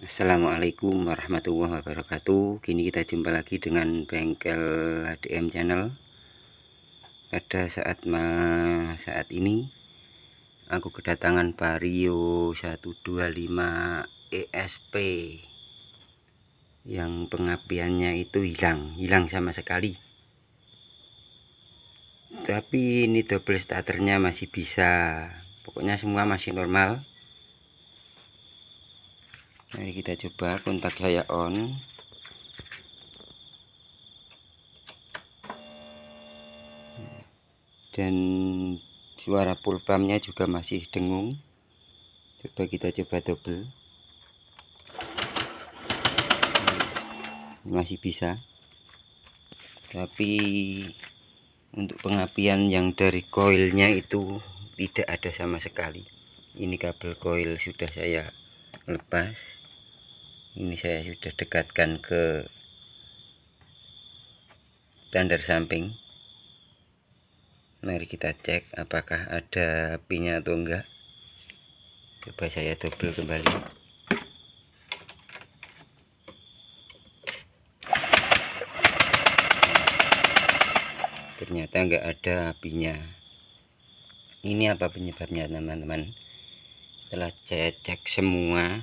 Assalamualaikum warahmatullahi wabarakatuh Kini kita jumpa lagi dengan bengkel HDM channel Pada saat saat ini Aku kedatangan Vario 125 ESP Yang pengapiannya itu hilang Hilang sama sekali Tapi ini double starternya masih bisa Pokoknya semua masih normal mari kita coba kontak saya on dan suara pulpamnya juga masih dengung coba kita coba double masih bisa tapi untuk pengapian yang dari koilnya itu tidak ada sama sekali ini kabel koil sudah saya lepas ini saya sudah dekatkan ke standar samping mari kita cek apakah ada apinya atau enggak coba saya double kembali ternyata enggak ada apinya ini apa penyebabnya teman-teman setelah saya cek semua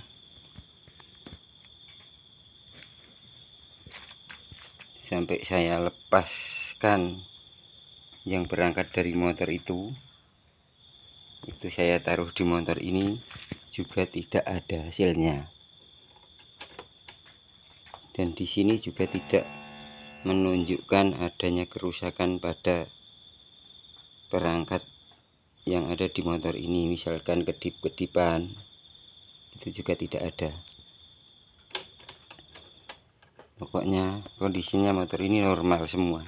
sampai saya lepaskan yang berangkat dari motor itu itu saya taruh di motor ini juga tidak ada hasilnya dan di sini juga tidak menunjukkan adanya kerusakan pada perangkat yang ada di motor ini misalkan kedip-kedipan itu juga tidak ada pokoknya kondisinya motor ini normal semua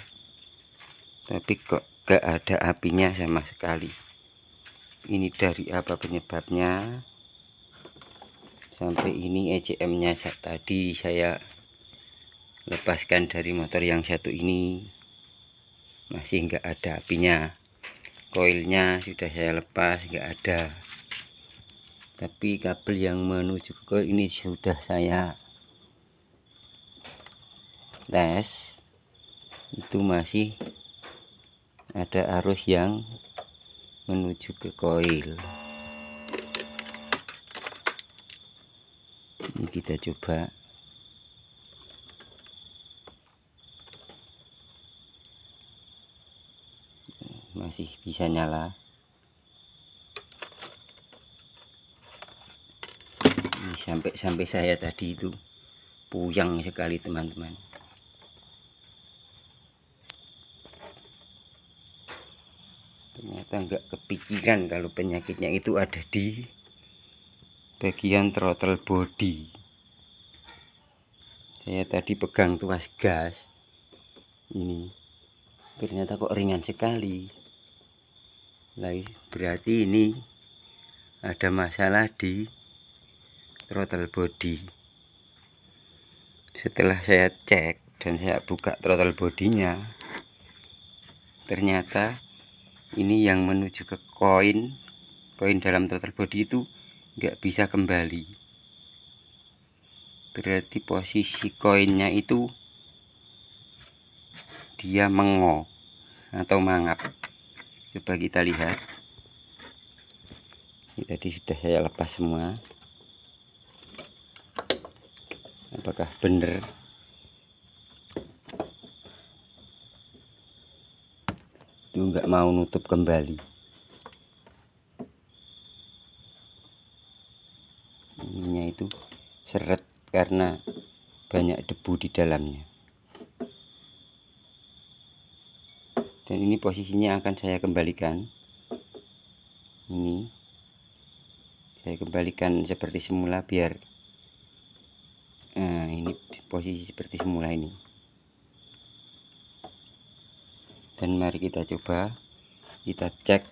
tapi kok gak ada apinya sama sekali ini dari apa penyebabnya sampai ini ECM nya saat tadi saya lepaskan dari motor yang satu ini masih enggak ada apinya koilnya sudah saya lepas enggak ada tapi kabel yang menuju ke koil ini sudah saya tes itu masih ada arus yang menuju ke koil ini kita coba masih bisa nyala sampai sampai saya tadi itu puyang sekali teman-teman ternyata nggak kepikiran kalau penyakitnya itu ada di bagian throttle body saya tadi pegang tuas gas ini ternyata kok ringan sekali lagi berarti ini ada masalah di throttle body setelah saya cek dan saya buka throttle bodinya ternyata ini yang menuju ke koin koin dalam total body itu nggak bisa kembali berarti posisi koinnya itu dia mengo atau mangap coba kita lihat ini tadi sudah saya lepas semua apakah benar itu nggak mau nutup kembali ininya itu seret karena banyak debu di dalamnya dan ini posisinya akan saya kembalikan ini saya kembalikan seperti semula biar nah, ini posisi seperti semula ini dan mari kita coba kita cek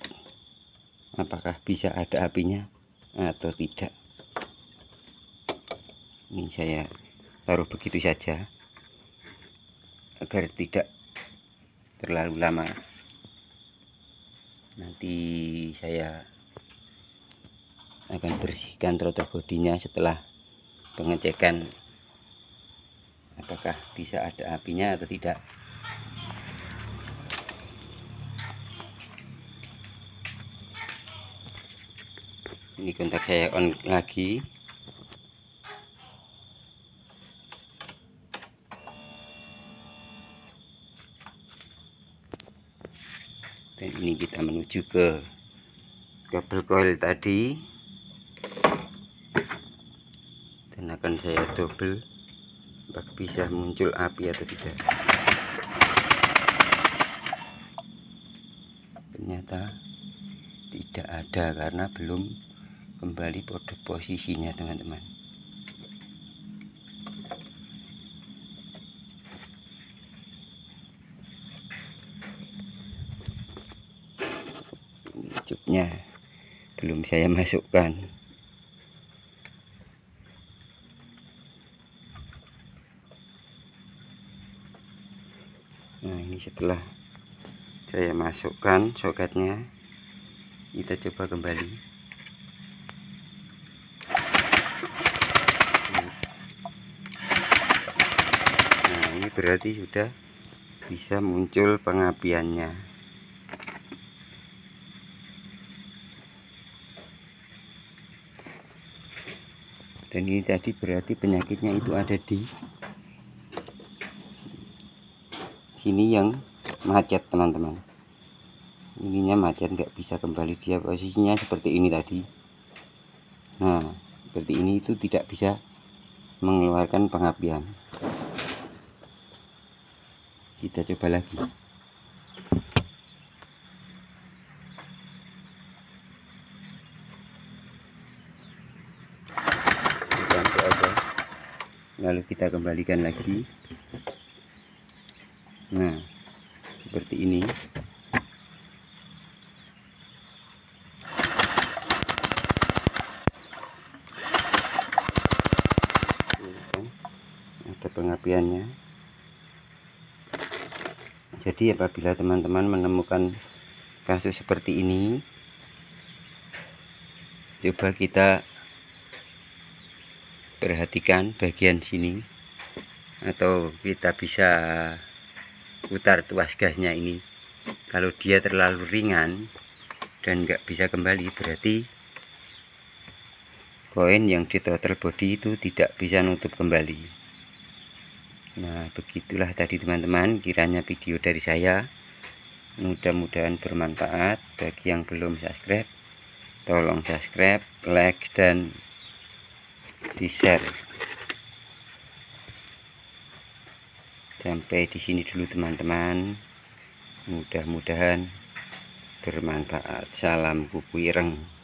apakah bisa ada apinya atau tidak ini saya taruh begitu saja agar tidak terlalu lama nanti saya akan bersihkan throttle bodinya setelah pengecekan apakah bisa ada apinya atau tidak ini kontak saya on lagi dan ini kita menuju ke kabel coil tadi dan akan saya double bak bisa muncul api atau tidak ternyata tidak ada karena belum kembali pada posisinya teman-teman cupnya belum saya masukkan nah ini setelah saya masukkan soketnya kita coba kembali berarti sudah bisa muncul pengapiannya dan ini tadi berarti penyakitnya itu ada di sini yang macet teman-teman ininya macet nggak bisa kembali dia posisinya seperti ini tadi nah seperti ini itu tidak bisa mengeluarkan pengapian kita coba lagi Bantu aja. lalu kita kembalikan lagi nah seperti ini kan, ada pengapiannya jadi apabila teman-teman menemukan kasus seperti ini coba kita perhatikan bagian sini atau kita bisa putar tuas gasnya ini kalau dia terlalu ringan dan nggak bisa kembali berarti koin yang di total body itu tidak bisa nutup kembali Nah begitulah tadi teman-teman kiranya video dari saya mudah-mudahan bermanfaat bagi yang belum subscribe tolong subscribe like dan di share sampai di sini dulu teman-teman mudah-mudahan bermanfaat salam kuku ireng